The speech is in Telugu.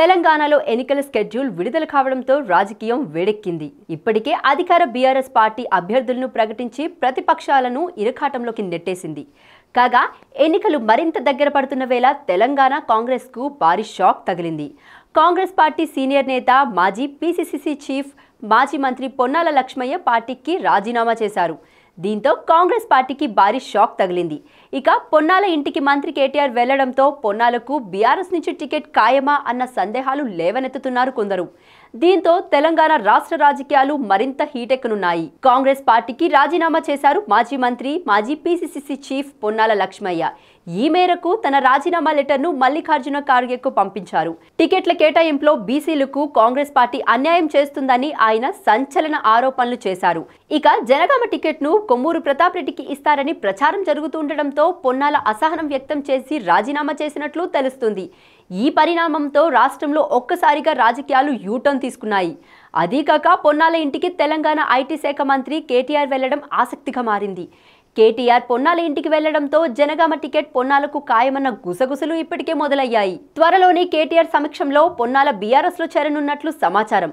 తెలంగాణలో ఎన్నికల స్కెడ్యూల్ విడుదల కావడంతో రాజకీయం వేడెక్కింది ఇప్పటికే అధికార బీఆర్ఎస్ పార్టీ అభ్యర్థులను ప్రకటించి ప్రతిపక్షాలను ఇరకాటంలోకి నెట్టేసింది కాగా ఎన్నికలు మరింత దగ్గర పడుతున్న వేళ తెలంగాణ కాంగ్రెస్కు భారీ షాక్ తగిలింది కాంగ్రెస్ పార్టీ సీనియర్ నేత మాజీ పీసీసీసీ చీఫ్ మాజీ మంత్రి పొన్నాల లక్ష్మయ్య పార్టీకి రాజీనామా చేశారు దీంతో కాంగ్రెస్ పార్టీకి భారీ షాక్ తగిలింది ఇక పొన్నాల ఇంటికి మంత్రి కేటీఆర్ వెళ్లడంతో పొన్నాలకు బీఆర్ఎస్ నుంచి టికెట్ ఖాయమా అన్న సందేహాలు లేవనెత్తుతున్నారు కొందరు దీంతో తెలంగాణ రాష్ట్ర రాజకీయాలు మరింత హీటెక్కనున్నాయి కాంగ్రెస్ పార్టీకి రాజీనామా చేశారు మాజీ మంత్రి మాజీ పీసీసీసీ చీఫ్ పొన్నాల లక్ష్మయ్య ఈ మేరకు తన రాజీనామా లెటర్ను మల్లికార్జున ఖార్గేకు పంపించారు టికెట్ల కేటాయింపులో బీసీలకు కాంగ్రెస్ పార్టీ అన్యాయం చేస్తుందని ఆయన సంచలన ఆరోపణలు చేశారు ఇక జనగామ టికెట్ను కొమ్మూరు ప్రతాప్ రెడ్డికి ఇస్తారని ప్రచారం జరుగుతుండటంతో పొన్నాల అసహనం వ్యక్తం చేసి రాజీనామా చేసినట్లు తెలుస్తుంది ఈ పరిణామంతో రాష్ట్రంలో ఒక్కసారిగా రాజకీయాలు యూటర్న్ తీసుకున్నాయి అదీ కాక పొన్నాల ఇంటికి తెలంగాణ ఐటీ శాఖ మంత్రి కేటీఆర్ వెళ్లడం ఆసక్తిగా మారింది కేటీఆర్ పొన్నాల ఇంటికి వెళ్లడంతో జనగామ టికెట్ పొన్నాలకు ఖాయమన్న గుసగుసలు ఇప్పటికే మొదలయ్యాయి త్వరలోనే కేటీఆర్ సమక్షంలో పొన్నాల బీఆర్ఎస్లో చేరనున్నట్లు సమాచారం